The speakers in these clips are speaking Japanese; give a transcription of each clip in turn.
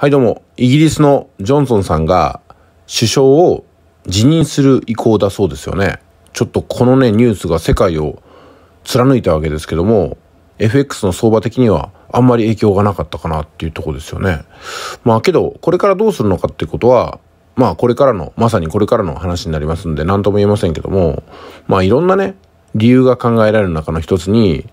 はいどうも、イギリスのジョンソンさんが首相を辞任する意向だそうですよね。ちょっとこのね、ニュースが世界を貫いたわけですけども、FX の相場的にはあんまり影響がなかったかなっていうとこですよね。まあけど、これからどうするのかってことは、まあこれからの、まさにこれからの話になりますんで何とも言えませんけども、まあいろんなね、理由が考えられる中の一つに、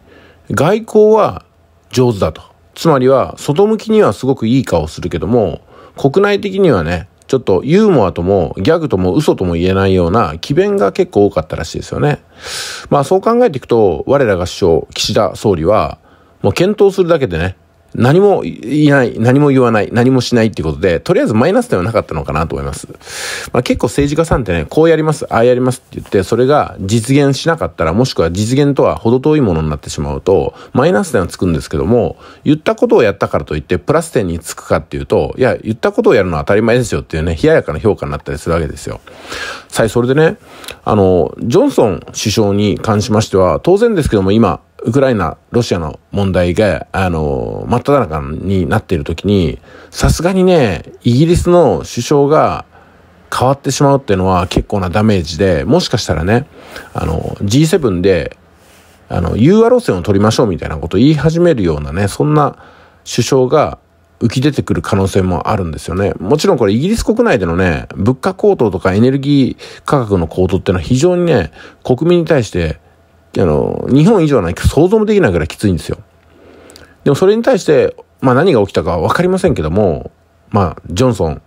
外交は上手だと。つまりは、外向きにはすごくいい顔するけども、国内的にはね、ちょっとユーモアともギャグとも嘘とも言えないような奇弁が結構多かったらしいですよね。まあそう考えていくと、我らが首相、岸田総理は、もう検討するだけでね、何もいない、何も言わない、何もしないっていうことで、とりあえずマイナス点はなかったのかなと思います。まあ、結構政治家さんってね、こうやります、ああやりますって言って、それが実現しなかったら、もしくは実現とは程遠いものになってしまうと、マイナス点はつくんですけども、言ったことをやったからといって、プラス点につくかっていうと、いや、言ったことをやるのは当たり前ですよっていうね、冷ややかな評価になったりするわけですよ。さあ、それでね、あの、ジョンソン首相に関しましては、当然ですけども、今、ウクライナ、ロシアの問題が、あの、真っ只中になっている時に、さすがにね、イギリスの首相が変わってしまうっていうのは結構なダメージで、もしかしたらね、あの、G7 で、あの、融和路線を取りましょうみたいなことを言い始めるようなね、そんな首相が浮き出てくる可能性もあるんですよね。もちろんこれイギリス国内でのね、物価高騰とかエネルギー価格の高騰っていうのは非常にね、国民に対してあの、日本以上はないか想像もできないぐらいきついんですよ。でもそれに対して、まあ何が起きたかは分かりませんけども、まあ、ジョンソン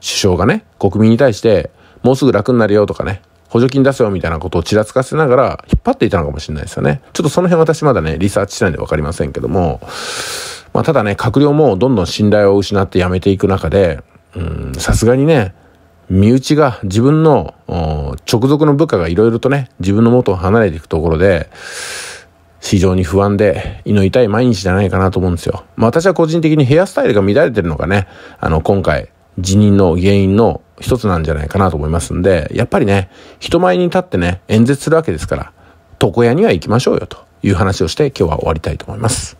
首相がね、国民に対して、もうすぐ楽になるよとかね、補助金出せよみたいなことをちらつかせながら引っ張っていたのかもしれないですよね。ちょっとその辺私まだね、リサーチしないんで分かりませんけども、まあただね、閣僚もどんどん信頼を失って辞めていく中で、うん、さすがにね、身内が自分の直属の部下がいろいろとね、自分の元を離れていくところで、非常に不安で、胃の痛い毎日じゃないかなと思うんですよ。まあ私は個人的にヘアスタイルが乱れてるのがね、あの、今回、辞任の原因の一つなんじゃないかなと思いますんで、やっぱりね、人前に立ってね、演説するわけですから、床屋には行きましょうよという話をして今日は終わりたいと思います。